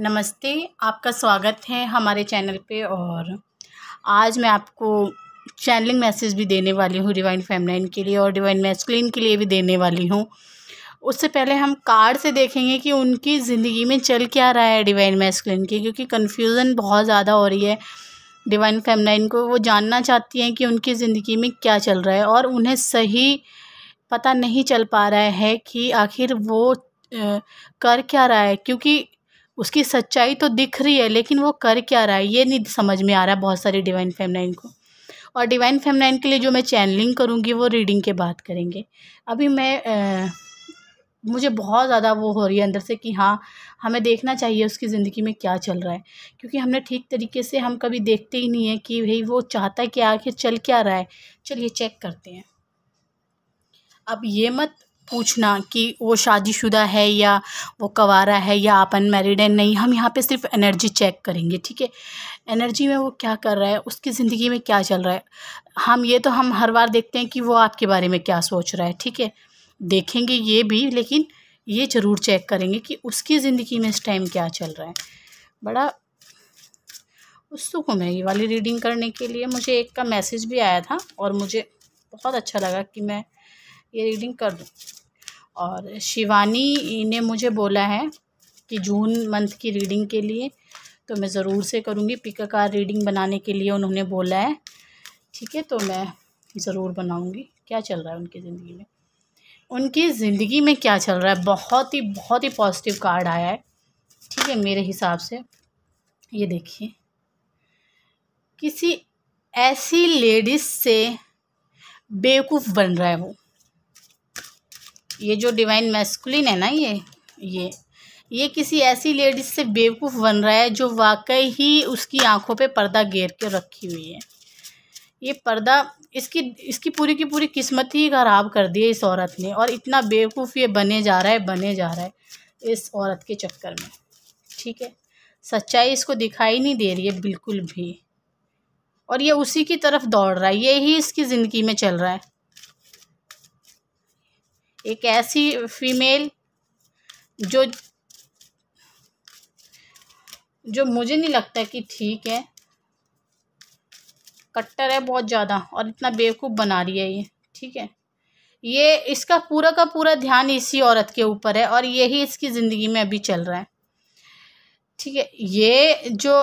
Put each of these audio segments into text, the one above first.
नमस्ते आपका स्वागत है हमारे चैनल पे और आज मैं आपको चैनलिंग मैसेज भी देने वाली हूँ डिवाइन फैमलाइन के लिए और डिवाइन मैस्कुलिन के लिए भी देने वाली हूँ उससे पहले हम कार्ड से देखेंगे कि उनकी ज़िंदगी में चल क्या रहा है डिवाइन मैस्कुलिन की क्योंकि कन्फ्यूज़न बहुत ज़्यादा हो रही है डिवाइन फैमलाइन को वो जानना चाहती हैं कि उनकी ज़िंदगी में क्या चल रहा है और उन्हें सही पता नहीं चल पा रहा है कि आखिर वो कर क्या रहा है क्योंकि उसकी सच्चाई तो दिख रही है लेकिन वो कर क्या रहा है ये नहीं समझ में आ रहा है बहुत सारी डिवाइन फेमनाइन को और डिवाइन फेमनाइन के लिए जो मैं चैनलिंग करूँगी वो रीडिंग के बाद करेंगे अभी मैं आ, मुझे बहुत ज़्यादा वो हो रही है अंदर से कि हाँ हमें देखना चाहिए उसकी ज़िंदगी में क्या चल रहा है क्योंकि हमने ठीक तरीके से हम कभी देखते ही नहीं है कि भाई वो चाहता है कि आखिर चल क्या रहा है चलिए चेक करते हैं अब ये मत पूछना कि वो शादीशुदा है या वो कवारा है या आप अनमेरिड है नहीं हम यहाँ पे सिर्फ एनर्जी चेक करेंगे ठीक है एनर्जी में वो क्या कर रहा है उसकी ज़िंदगी में क्या चल रहा है हम ये तो हम हर बार देखते हैं कि वो आपके बारे में क्या सोच रहा है ठीक है देखेंगे ये भी लेकिन ये ज़रूर चेक करेंगे कि उसकी ज़िंदगी में इस टाइम क्या चल रहा है बड़ा उत्सुक हूँ मैं ये वाली रीडिंग करने के लिए मुझे एक का मैसेज भी आया था और मुझे बहुत अच्छा लगा कि मैं ये रीडिंग कर दूँ और शिवानी ने मुझे बोला है कि जून मंथ की रीडिंग के लिए तो मैं ज़रूर से करूँगी पिकाकार रीडिंग बनाने के लिए उन्होंने बोला है ठीक है तो मैं ज़रूर बनाऊँगी क्या चल रहा है उनकी ज़िंदगी में उनकी ज़िंदगी में क्या चल रहा है बहुत ही बहुत ही पॉजिटिव कार्ड आया है ठीक है मेरे हिसाब से ये देखिए किसी ऐसी लेडीज़ से बेवकूफ़ बन रहा है वो ये जो डिवाइन मैस्कुलिन है ना ये ये ये किसी ऐसी लेडीज से बेवकूफ़ बन रहा है जो वाकई ही उसकी आंखों पे पर्दा घेर के रखी हुई है ये पर्दा इसकी इसकी पूरी की पूरी किस्मत ही ख़राब कर दी है इस औरत ने और इतना बेवकूफ़ ये बने जा रहा है बने जा रहा है इस औरत के चक्कर में ठीक है सच्चाई इसको दिखाई नहीं दे रही है बिल्कुल भी और ये उसी की तरफ दौड़ रहा है ये ही इसकी ज़िंदगी में चल रहा है एक ऐसी फीमेल जो जो मुझे नहीं लगता कि ठीक है कट्टर है बहुत ज़्यादा और इतना बेवकूफ़ बना रही है ये ठीक है ये इसका पूरा का पूरा ध्यान इसी औरत के ऊपर है और यही इसकी ज़िंदगी में अभी चल रहा है ठीक है ये जो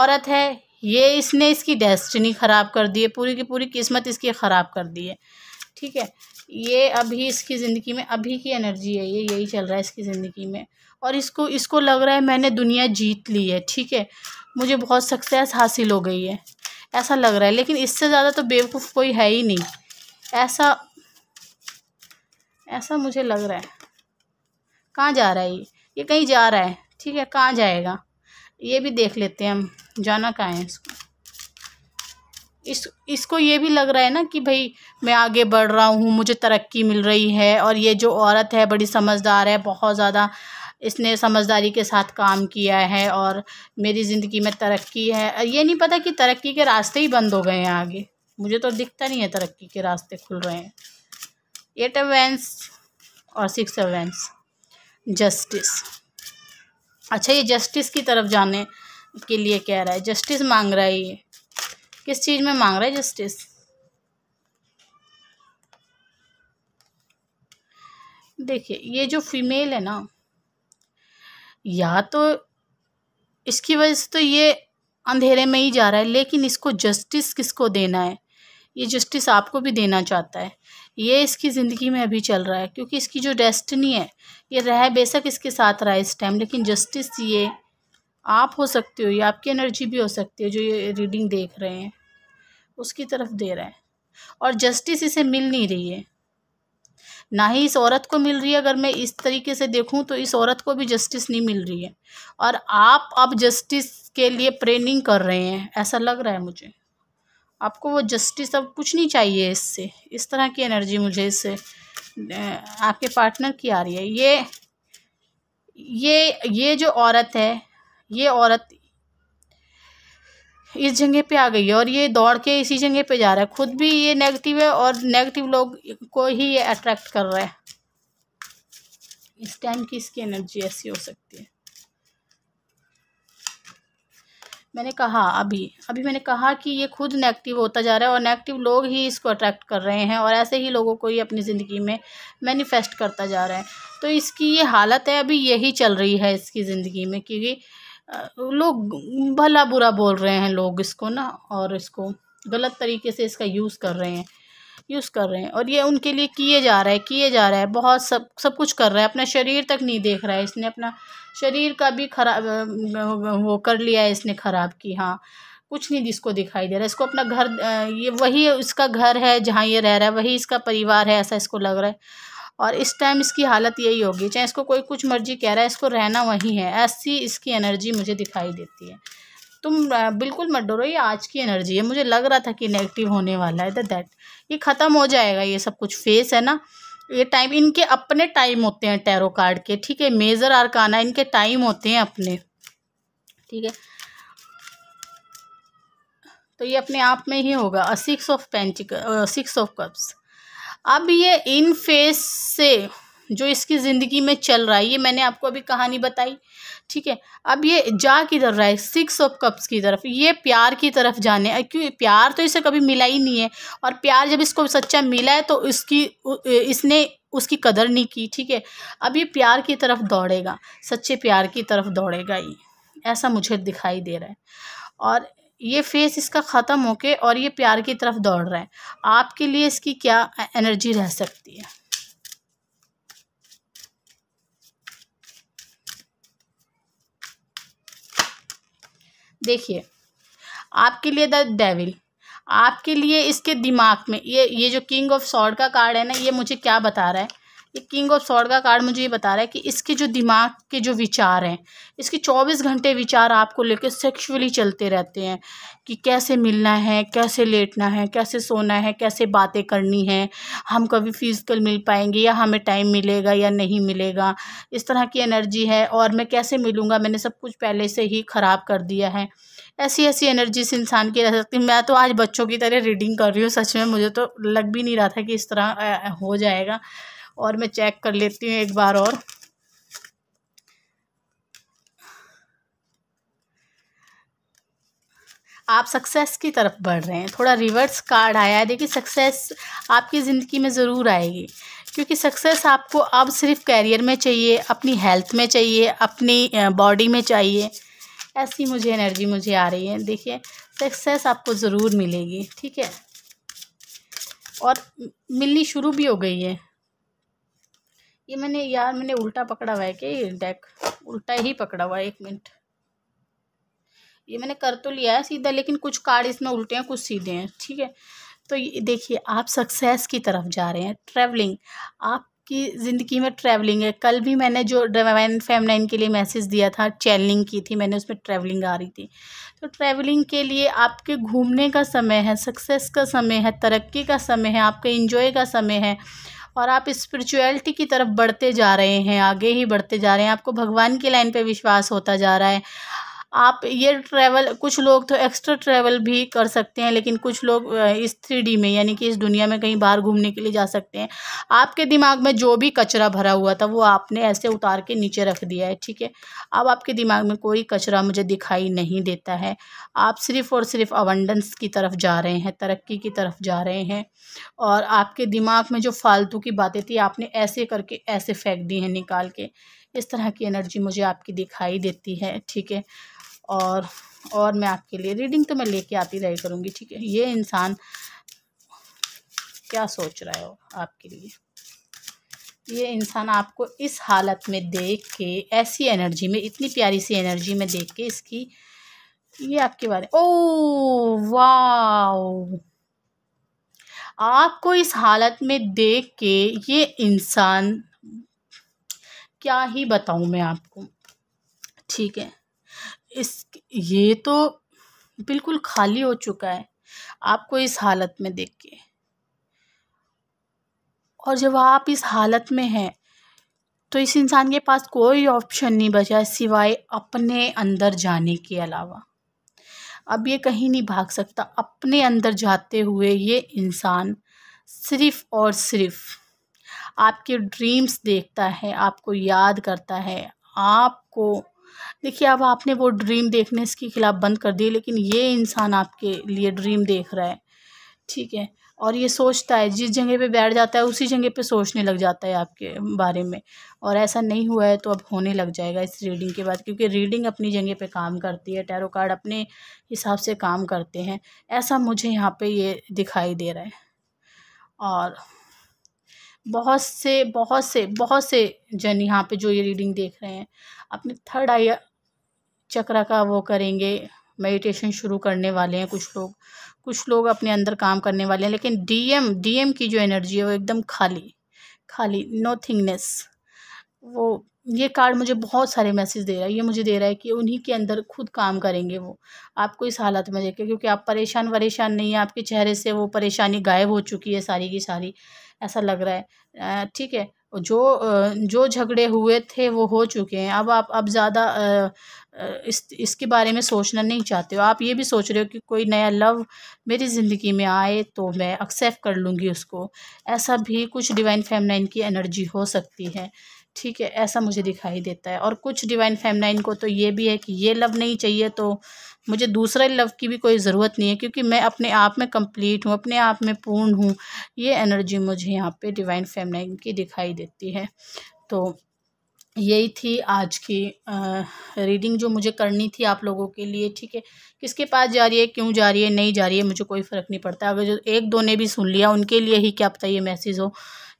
औरत है ये इसने इसकी डेस्टिनी ख़राब कर दी है पूरी की पूरी किस्मत इसकी ख़राब कर दी है ठीक है ये अभी इसकी ज़िंदगी में अभी की एनर्जी है ये यही चल रहा है इसकी ज़िंदगी में और इसको इसको लग रहा है मैंने दुनिया जीत ली है ठीक है मुझे बहुत सक्सेस हासिल हो गई है ऐसा लग रहा है लेकिन इससे ज़्यादा तो बेवकूफ़ कोई है ही नहीं ऐसा ऐसा मुझे लग रहा है कहाँ जा रहा है ये ये कहीं जा रहा है ठीक है कहाँ जाएगा ये भी देख लेते हैं हम जाना कहाँ है इसको इस इसको ये भी लग रहा है ना कि भाई मैं आगे बढ़ रहा हूँ मुझे तरक्की मिल रही है और ये जो औरत है बड़ी समझदार है बहुत ज़्यादा इसने समझदारी के साथ काम किया है और मेरी ज़िंदगी में तरक्की है ये नहीं पता कि तरक्की के रास्ते ही बंद हो गए हैं आगे मुझे तो दिखता नहीं है तरक्की के रास्ते खुल रहे हैं एट अवेंस और सिक्स अवेंस जस्टिस अच्छा ये जस्टिस की तरफ जाने के लिए कह रहा है जस्टिस मांग रहा है ये किस चीज़ में मांग रहा है जस्टिस देखिए ये जो फीमेल है ना या तो इसकी वजह से तो ये अंधेरे में ही जा रहा है लेकिन इसको जस्टिस किसको देना है ये जस्टिस आपको भी देना चाहता है ये इसकी ज़िंदगी में अभी चल रहा है क्योंकि इसकी जो डेस्टिनी है ये है बेशक इसके साथ रहा है इस टाइम लेकिन जस्टिस ये आप हो सकते हो या आपकी एनर्जी भी हो सकती है जो ये रीडिंग देख रहे हैं उसकी तरफ दे रहा है और जस्टिस इसे मिल नहीं रही है ना ही इस औरत को मिल रही है अगर मैं इस तरीके से देखूं तो इस औरत को भी जस्टिस नहीं मिल रही है और आप अब जस्टिस के लिए प्रेनिंग कर रहे हैं ऐसा लग रहा है मुझे आपको वो जस्टिस अब कुछ नहीं चाहिए इससे इस तरह की एनर्जी मुझे इससे आपके पार्टनर की आ रही है ये ये ये जो औरत है ये औरत इस जगह पे आ गई है और ये दौड़ के इसी जगह पे जा रहा है खुद भी ये नेगेटिव है और नेगेटिव लोग को ही ये अट्रैक्ट कर रहा है इस टाइम की इसकी एनर्जी ऐसी हो सकती है मैंने कहा अभी अभी मैंने कहा कि ये खुद नेगेटिव होता जा रहा है और नेगेटिव लोग ही इसको अट्रैक्ट कर रहे हैं और ऐसे ही लोगों को ये अपनी ज़िंदगी में मैनिफेस्ट करता जा रहा है तो इसकी ये हालत है अभी यही चल रही है इसकी ज़िंदगी में क्योंकि लोग भला बुरा बोल रहे हैं लोग इसको ना और इसको गलत तरीके से इसका यूज़ कर रहे हैं यूज़ कर रहे हैं और ये उनके लिए किए जा रहा है किए जा रहा है बहुत सब सब कुछ कर रहा है अपना शरीर तक नहीं देख रहा है इसने अपना शरीर का भी खराब वो कर लिया है इसने ख़राब की हाँ कुछ नहीं जिसको दिखाई दे रहा है इसको अपना घर ये वही इसका घर है जहाँ ये रह रहा है वही इसका परिवार है ऐसा इसको लग रहा है और इस टाइम इसकी हालत यही होगी चाहे इसको कोई कुछ मर्जी कह रहा है इसको रहना वहीं है ऐसी इसकी एनर्जी मुझे दिखाई देती है तुम बिल्कुल मत डरो ये आज की एनर्जी है मुझे लग रहा था कि नेगेटिव होने वाला है दैट ये ख़त्म हो जाएगा ये सब कुछ फेस है ना ये टाइम इनके अपने टाइम होते हैं टैरो कार्ड के ठीक है मेजर आरकाना इनके टाइम होते हैं अपने ठीक है तो ये अपने आप में ही होगा सिक्स ऑफ पेंच सिक्स ऑफ कप्स अब ये इन फेस से जो इसकी ज़िंदगी में चल रहा है ये मैंने आपको अभी कहानी बताई ठीक है अब ये जा किधर रहा है सिक्स ऑफ कप्स की तरफ ये प्यार की तरफ जाने क्यों प्यार तो इसे कभी मिला ही नहीं है और प्यार जब इसको सच्चा मिला है तो इसकी इसने उसकी कदर नहीं की ठीक है अब ये प्यार की तरफ दौड़ेगा सच्चे प्यार की तरफ दौड़ेगा ये ऐसा मुझे दिखाई दे रहा है और ये फेस इसका ख़त्म होके और ये प्यार की तरफ दौड़ रहा है आपके लिए इसकी क्या एनर्जी रह सकती है देखिए आपके लिए द डेविल आपके लिए इसके दिमाग में ये ये जो किंग ऑफ सॉर्ड का कार्ड है ना ये मुझे क्या बता रहा है ये किंग ऑफ सॉर्ड का कार्ड मुझे ये बता रहा है कि इसके जो दिमाग के जो विचार हैं इसके 24 घंटे विचार आपको लेकर सेक्सुअली चलते रहते हैं कि कैसे मिलना है कैसे लेटना है कैसे सोना है कैसे बातें करनी है हम कभी फिजिकल मिल पाएंगे या हमें टाइम मिलेगा या नहीं मिलेगा इस तरह की एनर्जी है और मैं कैसे मिलूँगा मैंने सब कुछ पहले से ही ख़राब कर दिया है ऐसी ऐसी एनर्जी से इंसान की रह सकती मैं तो आज बच्चों की तरह रीडिंग कर रही हूँ सच में मुझे तो लग भी नहीं रहा था कि इस तरह हो जाएगा और मैं चेक कर लेती हूँ एक बार और आप सक्सेस की तरफ बढ़ रहे हैं थोड़ा रिवर्स कार्ड आया है देखिए सक्सेस आपकी ज़िंदगी में ज़रूर आएगी क्योंकि सक्सेस आपको अब सिर्फ कैरियर में चाहिए अपनी हेल्थ में चाहिए अपनी बॉडी में चाहिए ऐसी मुझे एनर्जी मुझे आ रही है देखिए सक्सेस आपको ज़रूर मिलेगी ठीक है और मिलनी शुरू भी हो गई है ये मैंने यार मैंने उल्टा पकड़ा हुआ है कि डेक उल्टा ही पकड़ा हुआ है एक मिनट ये मैंने कर तो लिया है सीधा लेकिन कुछ कार्ड इसमें उल्टे हैं कुछ सीधे हैं ठीक है तो देखिए आप सक्सेस की तरफ जा रहे हैं ट्रैवलिंग आप कि ज़िंदगी में ट्रैवलिंग है कल भी मैंने जो ड्राइन फैम नाइन के लिए मैसेज दिया था चैनलिंग की थी मैंने उसमें ट्रैवलिंग आ रही थी तो ट्रैवलिंग के लिए आपके घूमने का समय है सक्सेस का समय है तरक्की का समय है आपके इंजॉय का समय है और आप स्पिरिचुअलिटी की तरफ बढ़ते जा रहे हैं आगे ही बढ़ते जा रहे हैं आपको भगवान की लाइन पे विश्वास होता जा रहा है आप ये ट्रैवल कुछ लोग तो एक्स्ट्रा ट्रैवल भी कर सकते हैं लेकिन कुछ लोग इस थ्री में यानी कि इस दुनिया में कहीं बाहर घूमने के लिए जा सकते हैं आपके दिमाग में जो भी कचरा भरा हुआ था वो आपने ऐसे उतार के नीचे रख दिया है ठीक है अब आपके दिमाग में कोई कचरा मुझे दिखाई नहीं देता है आप सिर्फ़ और सिर्फ अवंडेंस की तरफ जा रहे हैं तरक्की की तरफ जा रहे हैं और आपके दिमाग में जो फालतू की बातें थी आपने ऐसे करके ऐसे फेंक दी हैं निकाल के इस तरह की एनर्जी मुझे आपकी दिखाई देती है ठीक है और और मैं आपके लिए रीडिंग तो मैं लेके आती रही करूँगी ठीक है ये इंसान क्या सोच रहा वो आपके लिए ये इंसान आपको इस हालत में देख के ऐसी एनर्जी में इतनी प्यारी सी एनर्जी में देख के इसकी ये आपके बारे ओ वाह आपको इस हालत में देख के ये इंसान क्या ही बताऊं मैं आपको ठीक है इस ये तो बिल्कुल खाली हो चुका है आपको इस हालत में देख के और जब आप इस हालत में हैं तो इस इंसान के पास कोई ऑप्शन नहीं बचा सिवाय अपने अंदर जाने के अलावा अब ये कहीं नहीं भाग सकता अपने अंदर जाते हुए ये इंसान सिर्फ और सिर्फ आपके ड्रीम्स देखता है आपको याद करता है आपको देखिए अब आपने वो ड्रीम देखने इसके खिलाफ बंद कर दी लेकिन ये इंसान आपके लिए ड्रीम देख रहा है ठीक है और ये सोचता है जिस जगह पे बैठ जाता है उसी जगह पे सोचने लग जाता है आपके बारे में और ऐसा नहीं हुआ है तो अब होने लग जाएगा इस रीडिंग के बाद क्योंकि रीडिंग अपनी जगह पे काम करती है टैरो कार्ड अपने हिसाब से काम करते हैं ऐसा मुझे यहाँ पे ये दिखाई दे रहा है और बहुत से बहुत से बहुत से जन यहाँ पे जो ये रीडिंग देख रहे हैं अपने थर्ड आई चक्र का वो करेंगे मेडिटेशन शुरू करने वाले हैं कुछ लोग कुछ लोग अपने अंदर काम करने वाले हैं लेकिन डीएम डीएम की जो एनर्जी है वो एकदम खाली खाली थिंगनेस वो ये कार्ड मुझे बहुत सारे मैसेज दे रहा है ये मुझे दे रहा है कि उन्हीं के अंदर खुद काम करेंगे वो आपको इस हालत में देखे क्योंकि आप परेशान वरेशान नहीं है आपके चेहरे से वो परेशानी गायब हो चुकी है सारी की सारी ऐसा लग रहा है ठीक है जो जो झगड़े हुए थे वो हो चुके हैं अब आप अब ज़्यादा इस इसके बारे में सोचना नहीं चाहते हो आप ये भी सोच रहे हो कि कोई नया लव मेरी ज़िंदगी में आए तो मैं एक्सेप्ट कर लूँगी उसको ऐसा भी कुछ डिवाइन फेमनाइन की एनर्जी हो सकती है ठीक है ऐसा मुझे दिखाई देता है और कुछ डिवाइन फेमनाइन को तो ये भी है कि ये लव नहीं चाहिए तो मुझे दूसरे लव की भी कोई ज़रूरत नहीं है क्योंकि मैं अपने आप में कंप्लीट हूँ अपने आप में पूर्ण हूँ ये एनर्जी मुझे यहाँ पे डिवाइन फेमनाइन की दिखाई देती है तो यही थी आज की आ, रीडिंग जो मुझे करनी थी आप लोगों के लिए ठीक है किसके पास जा रही है क्यों जा रही है नहीं जा रही है मुझे कोई फ़र्क नहीं पड़ता अगर जो एक दो ने भी सुन लिया उनके लिए ही क्या पता ये मैसेज हो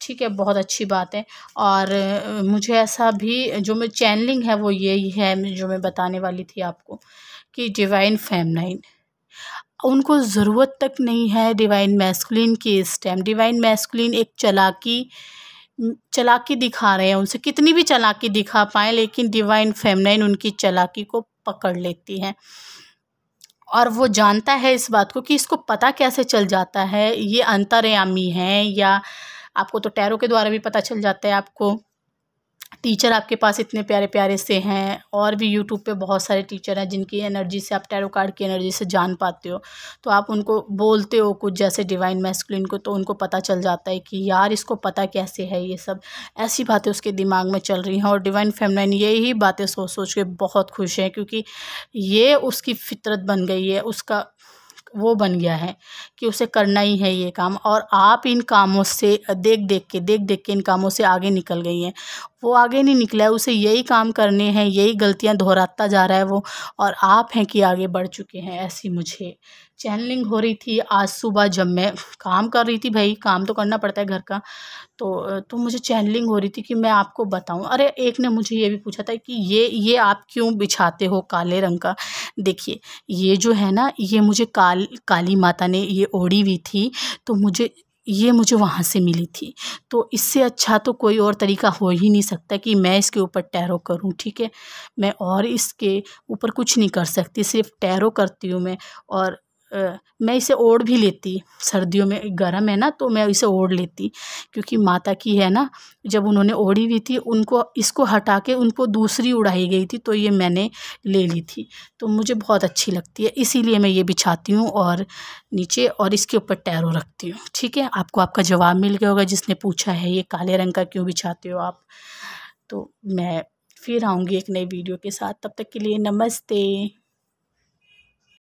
ठीक है बहुत अच्छी बात है और मुझे ऐसा भी जो मैं चैनलिंग है वो यही है जो मैं बताने वाली थी आपको कि डिवाइन फेमनाइन उनको ज़रूरत तक नहीं है डिवाइन मैस्कुलिन की इस टाइम डिवाइन मैस्कुलिन एक चलाकी चलाकी दिखा रहे हैं उनसे कितनी भी चलाकी दिखा पाए लेकिन डिवाइन फेमनाइन उनकी चलाकी को पकड़ लेती है और वो जानता है इस बात को कि इसको पता कैसे चल जाता है ये अंतर्यामी हैं या आपको तो टैरों के द्वारा भी पता चल जाता है आपको टीचर आपके पास इतने प्यारे प्यारे से हैं और भी यूट्यूब पे बहुत सारे टीचर हैं जिनकी एनर्जी से आप टैरो कार्ड की एनर्जी से जान पाते हो तो आप उनको बोलते हो कुछ जैसे डिवाइन मैस्कुलिन को तो उनको पता चल जाता है कि यार इसको पता कैसे है ये सब ऐसी बातें उसके दिमाग में चल रही हैं और डिवाइन फेमलाइन यही बातें सोच सोच के बहुत खुश हैं क्योंकि ये उसकी फितरत बन गई है उसका वो बन गया है कि उसे करना ही है ये काम और आप इन कामों से देख देख के देख देख के इन कामों से आगे निकल गई हैं वो आगे नहीं निकला है उसे यही काम करने हैं यही गलतियां दोहराता जा रहा है वो और आप हैं कि आगे बढ़ चुके हैं ऐसी मुझे चैनलिंग हो रही थी आज सुबह जब मैं काम कर रही थी भाई काम तो करना पड़ता है घर का तो तो मुझे चैनलिंग हो रही थी कि मैं आपको बताऊं अरे एक ने मुझे ये भी पूछा था कि ये ये आप क्यों बिछाते हो काले रंग का देखिए ये जो है ना ये मुझे काल काली माता ने ये ओढ़ी हुई थी तो मुझे ये मुझे वहाँ से मिली थी तो इससे अच्छा तो कोई और तरीका हो ही नहीं सकता कि मैं इसके ऊपर टैरो करूँ ठीक है मैं और इसके ऊपर कुछ नहीं कर सकती सिर्फ टैरो करती हूँ मैं और मैं इसे ओढ़ भी लेती सर्दियों में गर्म है ना तो मैं इसे ओढ़ लेती क्योंकि माता की है ना जब उन्होंने ओढ़ी हुई थी उनको इसको हटा के उनको दूसरी उड़ाई गई थी तो ये मैंने ले ली थी तो मुझे बहुत अच्छी लगती है इसीलिए मैं ये बिछाती हूँ और नीचे और इसके ऊपर टैरो रखती हूँ ठीक है आपको आपका जवाब मिल गया होगा जिसने पूछा है ये काले रंग का क्यों बिछाते हो आप तो मैं फिर आऊँगी एक नई वीडियो के साथ तब तक के लिए नमस्ते